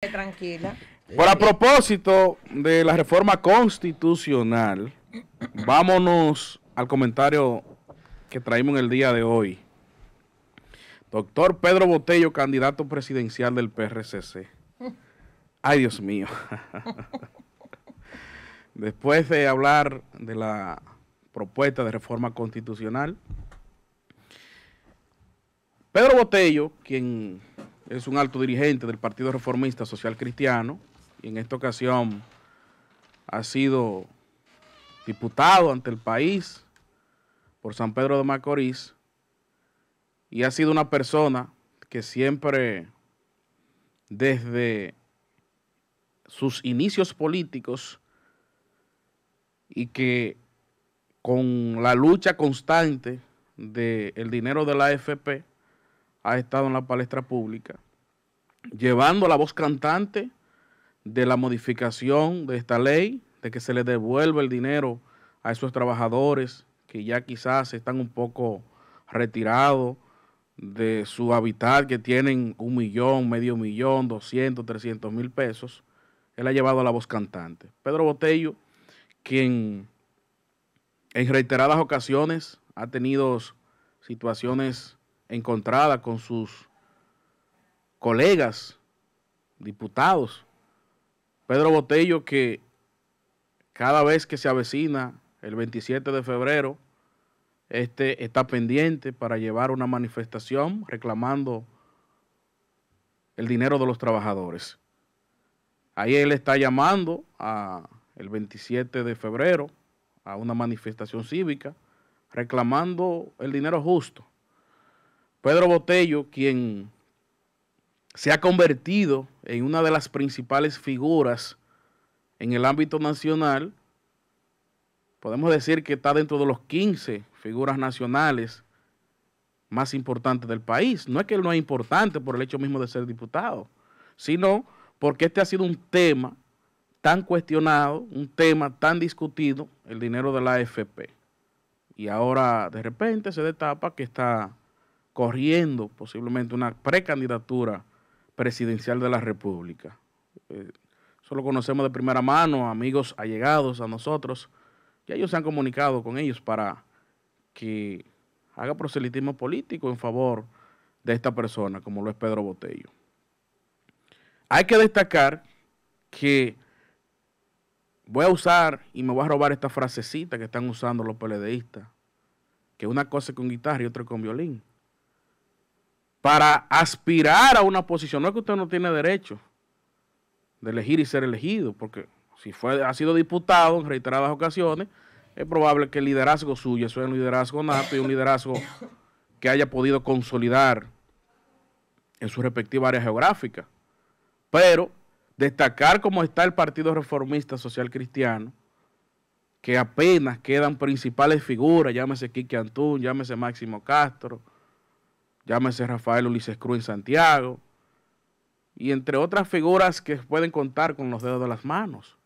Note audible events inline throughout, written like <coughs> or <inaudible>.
Tranquila. Por a propósito de la reforma constitucional, vámonos al comentario que traímos el día de hoy. Doctor Pedro Botello, candidato presidencial del PRCC. Ay, Dios mío. <laughs> Después de hablar de la propuesta de reforma constitucional, Pedro Botello, quien es un alto dirigente del Partido Reformista Social Cristiano y en esta ocasión ha sido diputado ante el país por San Pedro de Macorís y ha sido una persona que siempre desde sus inicios políticos y que con la lucha constante del dinero de la AFP ha estado en la palestra pública, llevando la voz cantante de la modificación de esta ley, de que se le devuelva el dinero a esos trabajadores que ya quizás están un poco retirados de su hábitat, que tienen un millón, medio millón, doscientos, trescientos mil pesos. Él ha llevado la voz cantante. Pedro Botello, quien en reiteradas ocasiones ha tenido situaciones encontrada con sus colegas diputados. Pedro Botello que cada vez que se avecina el 27 de febrero, este está pendiente para llevar una manifestación reclamando el dinero de los trabajadores. Ahí él está llamando a el 27 de febrero a una manifestación cívica reclamando el dinero justo. Pedro Botello, quien se ha convertido en una de las principales figuras en el ámbito nacional, podemos decir que está dentro de los 15 figuras nacionales más importantes del país. No es que él no es importante por el hecho mismo de ser diputado, sino porque este ha sido un tema tan cuestionado, un tema tan discutido, el dinero de la AFP. Y ahora de repente se destapa que está corriendo posiblemente una precandidatura presidencial de la República. Eh, eso lo conocemos de primera mano, amigos allegados a nosotros, y ellos se han comunicado con ellos para que haga proselitismo político en favor de esta persona, como lo es Pedro Botello. Hay que destacar que voy a usar y me voy a robar esta frasecita que están usando los peledeístas, que una cosa es con guitarra y otra con violín para aspirar a una posición. No es que usted no tiene derecho de elegir y ser elegido, porque si fue, ha sido diputado en reiteradas ocasiones, es probable que el liderazgo suyo sea un liderazgo nato y un liderazgo que haya podido consolidar en su respectiva área geográfica. Pero destacar cómo está el Partido Reformista Social Cristiano, que apenas quedan principales figuras, llámese Quique Antún, llámese Máximo Castro, Llámese Rafael Ulises Cruz en Santiago. Y entre otras figuras que pueden contar con los dedos de las manos.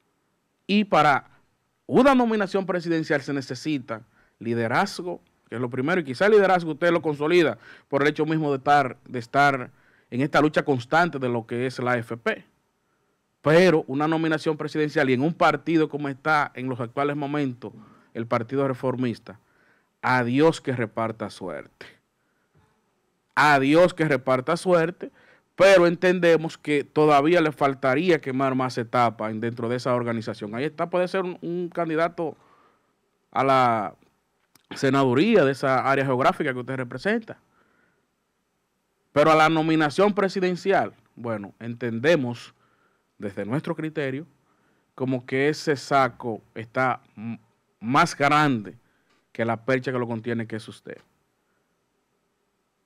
Y para una nominación presidencial se necesita liderazgo, que es lo primero, y quizá el liderazgo usted lo consolida por el hecho mismo de estar, de estar en esta lucha constante de lo que es la AFP. Pero una nominación presidencial y en un partido como está en los actuales momentos, el Partido Reformista, a Dios que reparta suerte a Dios que reparta suerte, pero entendemos que todavía le faltaría quemar más etapas dentro de esa organización. Ahí está, puede ser un, un candidato a la senaduría de esa área geográfica que usted representa. Pero a la nominación presidencial, bueno, entendemos desde nuestro criterio como que ese saco está más grande que la percha que lo contiene, que es usted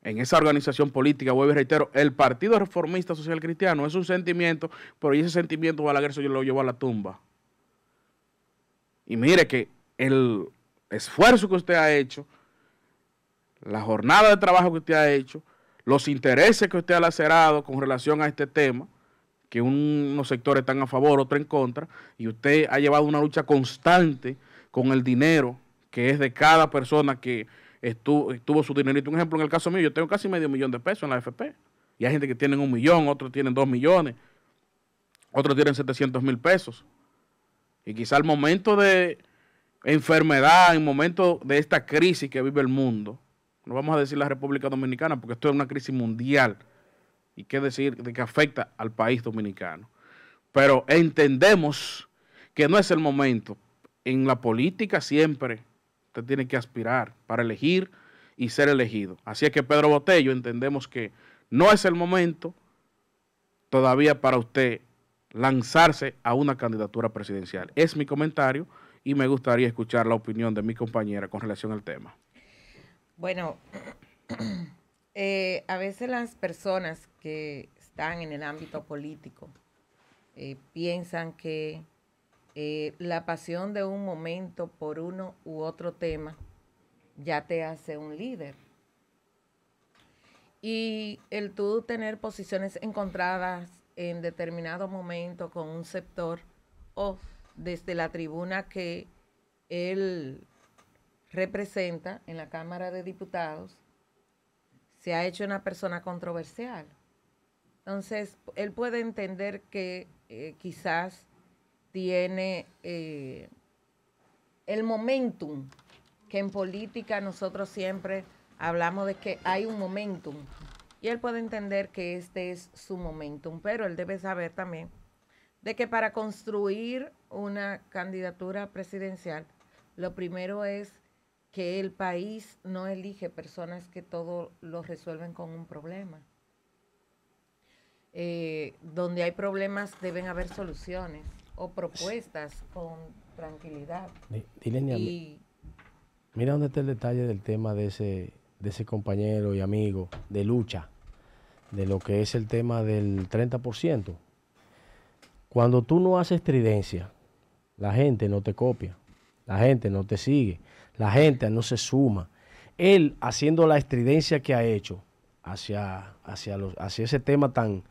en esa organización política, vuelvo y reitero, el Partido Reformista Social Cristiano es un sentimiento, pero ese sentimiento Balaguer se lo llevó a la tumba. Y mire que el esfuerzo que usted ha hecho, la jornada de trabajo que usted ha hecho, los intereses que usted ha lacerado con relación a este tema, que unos sectores están a favor, otros en contra, y usted ha llevado una lucha constante con el dinero que es de cada persona que estuvo, tuvo su dinerito. Un ejemplo, en el caso mío, yo tengo casi medio millón de pesos en la AFP, Y hay gente que tiene un millón, otros tienen dos millones, otros tienen 700 mil pesos. Y quizá el momento de enfermedad, en momento de esta crisis que vive el mundo, no vamos a decir la República Dominicana, porque esto es una crisis mundial. Y qué decir de que afecta al país dominicano. Pero entendemos que no es el momento. En la política siempre Usted tiene que aspirar para elegir y ser elegido. Así es que Pedro Botello entendemos que no es el momento todavía para usted lanzarse a una candidatura presidencial. Es mi comentario y me gustaría escuchar la opinión de mi compañera con relación al tema. Bueno, <clears throat> eh, a veces las personas que están en el ámbito político eh, piensan que eh, la pasión de un momento por uno u otro tema ya te hace un líder. Y el tú tener posiciones encontradas en determinado momento con un sector o desde la tribuna que él representa en la Cámara de Diputados, se ha hecho una persona controversial. Entonces, él puede entender que eh, quizás tiene eh, el momentum, que en política nosotros siempre hablamos de que hay un momentum. Y él puede entender que este es su momentum, pero él debe saber también de que para construir una candidatura presidencial, lo primero es que el país no elige personas que todo lo resuelven con un problema. Eh, donde hay problemas deben haber soluciones o propuestas con tranquilidad. Dile, y, mira dónde está el detalle del tema de ese, de ese compañero y amigo de lucha, de lo que es el tema del 30%. Cuando tú no haces tridencia, la gente no te copia, la gente no te sigue, la gente no se suma. Él haciendo la estridencia que ha hecho hacia, hacia, los, hacia ese tema tan,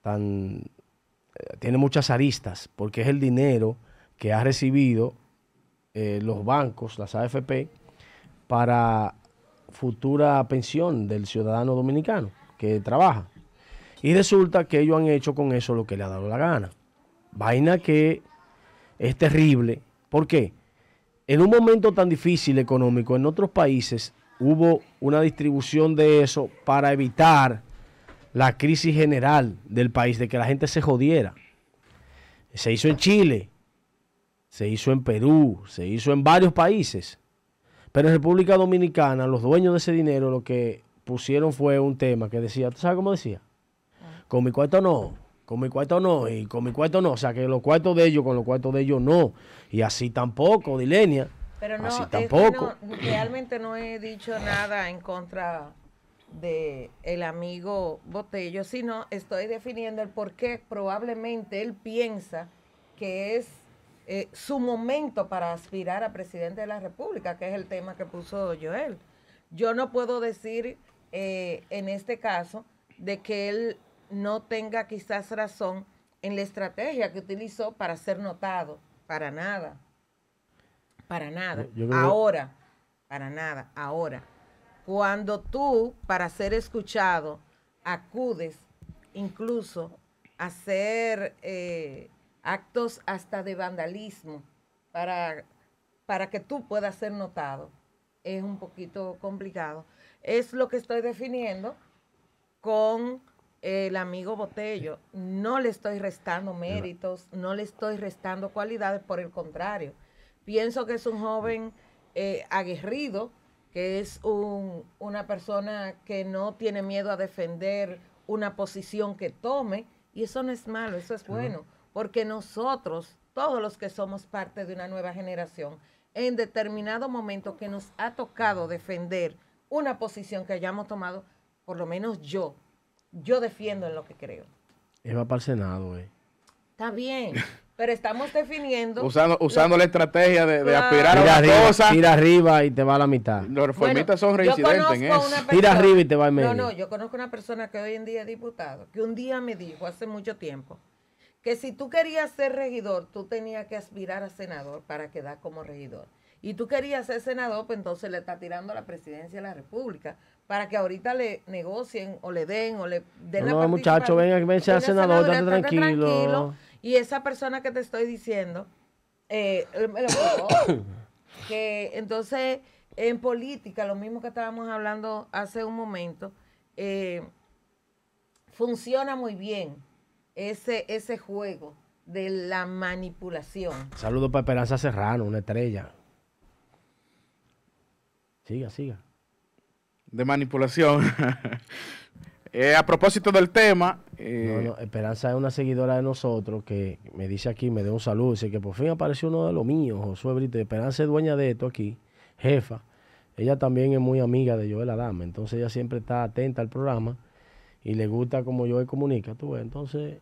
tan tiene muchas aristas, porque es el dinero que ha recibido eh, los bancos, las AFP, para futura pensión del ciudadano dominicano que trabaja. Y resulta que ellos han hecho con eso lo que le ha dado la gana. Vaina que es terrible. ¿Por qué? En un momento tan difícil económico en otros países hubo una distribución de eso para evitar la crisis general del país, de que la gente se jodiera. Se hizo en Chile, se hizo en Perú, se hizo en varios países. Pero en República Dominicana, los dueños de ese dinero lo que pusieron fue un tema que decía, ¿tú sabes cómo decía? Ah. Con mi cuarto no, con mi cuarto no, y con mi cuarto no. O sea, que los cuartos de ellos, con los cuartos de ellos no. Y así tampoco, Dilenia. Pero así tampoco. no, realmente no he dicho nada en contra de el amigo Botello, sino estoy definiendo el por qué probablemente él piensa que es eh, su momento para aspirar a presidente de la República, que es el tema que puso Joel. Yo no puedo decir eh, en este caso de que él no tenga quizás razón en la estrategia que utilizó para ser notado, para nada, para nada, ahora, para nada, ahora. Cuando tú, para ser escuchado, acudes incluso a hacer eh, actos hasta de vandalismo para, para que tú puedas ser notado, es un poquito complicado. Es lo que estoy definiendo con el amigo Botello. No le estoy restando méritos, no le estoy restando cualidades, por el contrario. Pienso que es un joven eh, aguerrido, que es un, una persona que no tiene miedo a defender una posición que tome, y eso no es malo, eso es bueno, porque nosotros, todos los que somos parte de una nueva generación, en determinado momento que nos ha tocado defender una posición que hayamos tomado, por lo menos yo, yo defiendo en lo que creo. va para el Senado, eh. Está bien. <laughs> Pero estamos definiendo. Usando, usando la estrategia de, aspirar a arriba, arriba y te va a la mitad. Los reformistas son reincidentes en eso. tira arriba y te va en medio. No, no, yo conozco una persona que hoy en día es diputado, que un día me dijo hace mucho tiempo que si tú querías ser regidor, tú tenías que aspirar a senador para quedar como regidor. Y tú querías ser senador, pues entonces le está tirando la presidencia de la República para que ahorita le negocien o le den o le den no, la No, muchacho, ven, ven, senador, tranquilo y esa persona que te estoy diciendo, eh, <coughs> que entonces en política, lo mismo que estábamos hablando hace un momento, eh, funciona muy bien ese, ese juego de la manipulación. Saludos para Esperanza Serrano, una estrella. Siga, siga. De manipulación. <laughs> Eh, a propósito del tema. Eh, no, Esperanza es una seguidora de nosotros que me dice aquí, me da un saludo. Dice que por fin apareció uno de los míos, Josué Brito. Esperanza es dueña de esto aquí, jefa. Ella también es muy amiga de Joel Adama. Entonces ella siempre está atenta al programa y le gusta como Joel comunica. Tú Entonces,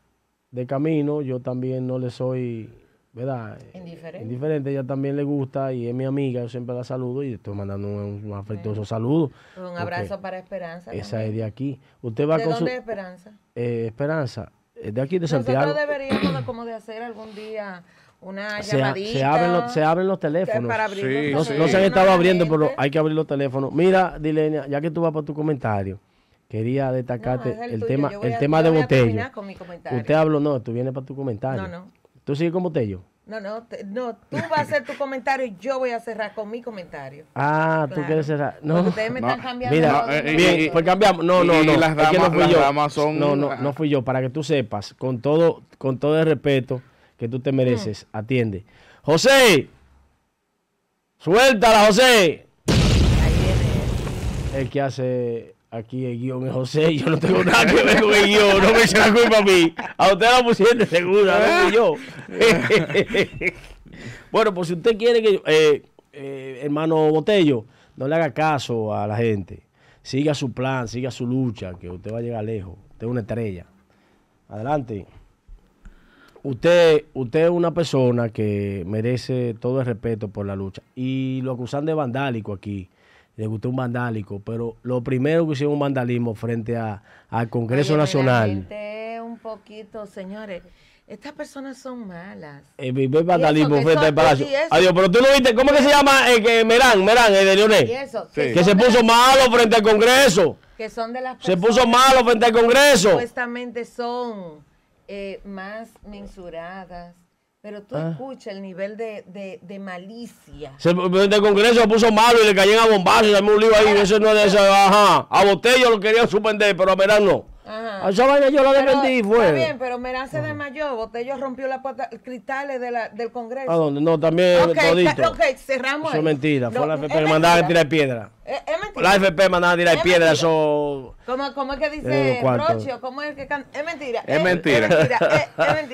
de camino, yo también no le soy ¿verdad? Indiferente. Indiferente, ella también le gusta y es mi amiga, yo siempre la saludo y estoy mandando un, afectuoso saludo. Pues un abrazo para Esperanza. Esa es de aquí. Usted va con Esperanza? Eh, Esperanza, de aquí de Santiago. Nosotros deberíamos como de hacer algún día una <clears throat> se, llamadita. Se abren los, se abren los teléfonos. No, se han estado abriendo, pero hay que abrir los teléfonos. Mira, Dilenia, ya que tú vas para tu comentario quería destacarte el, tema, el tema de botella Usted habló, no, tú vienes para tu comentario. No, no. ¿Tú sigues con Botello? No, no, no, tú vas a hacer tu comentario y yo voy a cerrar con mi comentario. Ah, tú quieres cerrar. No, porque ustedes me están cambiando. Mira, eh, bien, eh, pues cambiamos. No, no, no. es que no fui yo. No, no, no fui yo. Para que tú sepas, con todo, con todo el respeto que tú te mereces, mm. atiende. José, suéltala, José. Ahí viene. El que hace Aquí el guión es José, yo no tengo nada que ver con el <laughs> guión, no me eche la culpa a mí. A usted la pusieron de segura, no yo. <laughs> bueno, pues si usted quiere que, eh, eh, hermano Botello, no le haga caso a la gente. Siga su plan, siga su lucha, que usted va a llegar lejos. Usted es una estrella. Adelante. Usted, usted es una persona que merece todo el respeto por la lucha. Y lo acusan de vandálico aquí le gustó un vandálico, pero lo primero que hicieron un vandalismo frente a, al Congreso Nacional. un poquito, señores. Estas personas son malas. El eh, primer vandalismo frente al palacio. Adiós, pero tú lo viste, ¿cómo que se llama? Eh, que Merán, Merán, el eh, de Leonel. Que, se puso malo frente al Congreso. Que son de las Se puso malo frente al Congreso. Supuestamente son eh, más mensuradas pero tú ah. escucha el nivel de, de, malicia. Se, el Congreso lo puso malo y le cayeron a bombazos y un lío ahí. eso no es ajá. A Botello lo querían suspender, pero a Merán no. Ajá. A esa vaina yo la defendí fue. Está bien, pero Merán se desmayó. Botello rompió los cristales de la, del Congreso. ¿A dónde? No, también okay, todito. Ok, cerramos Eso es mentira. fue la FP, mandaba a tirar piedra. Es, mentira. La FP mandaba a tirar piedras. piedra, eso... ¿Cómo, ¿Cómo, es que dice Rocio? ¿Cómo es que Es mentira. Es mentira. es mentira.